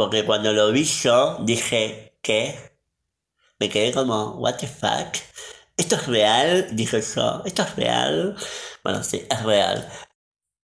porque cuando lo vi yo dije, ¿qué? Me quedé como, ¿what the fuck? ¿Esto es real? Dije yo, ¿esto es real? Bueno, sí, es real.